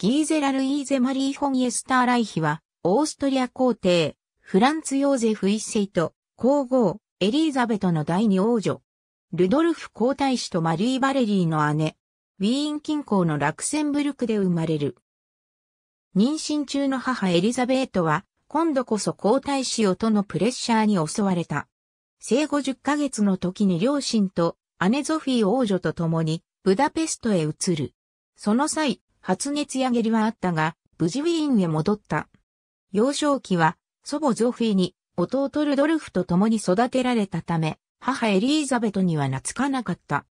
ギーゼラルイーゼマリー・フォン・イエスター・ライヒは、オーストリア皇帝、フランツ・ヨーゼフ一世と、皇后、エリーザベトの第二王女。ルドルフ皇太子とマリー・バレリーの姉。ウィーン近郊のラクセンブルクで生まれる。妊娠中の母エリザベートは、今度こそ皇太子をとのプレッシャーに襲われた。生後10ヶ月の時に両親と姉ゾフィー王女と共にブダペストへ移る。その際、発熱や下痢はあったが、無事ウィーンへ戻った。幼少期は、祖母ゾフィーに、弟ルドルフと共に育てられたため、母エリーザベトには懐かなかった。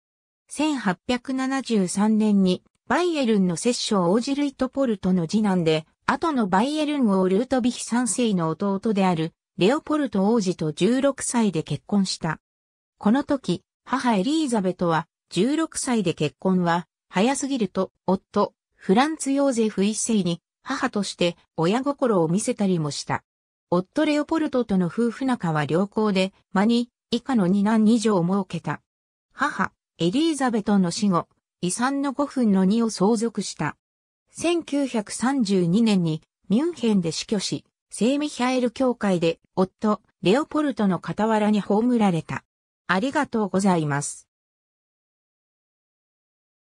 1873年に、バイエルンの摂政オージルイトポルトの次男で、後のバイエルン王ルートビヒ三世の弟である、レオポルト王子と16歳で結婚した。この時、母エリーザベトは、16歳で結婚は、早すぎると、夫、フランツ・ヨーゼフ一世に母として親心を見せたりもした。夫レオポルトとの夫婦仲は良好で、間に以下の二男二女を設けた。母、エリーザベトの死後、遺産の5分の2を相続した。1932年にミュンヘンで死去し、聖ミヒャエル教会で夫、レオポルトの傍らに葬られた。ありがとうございます。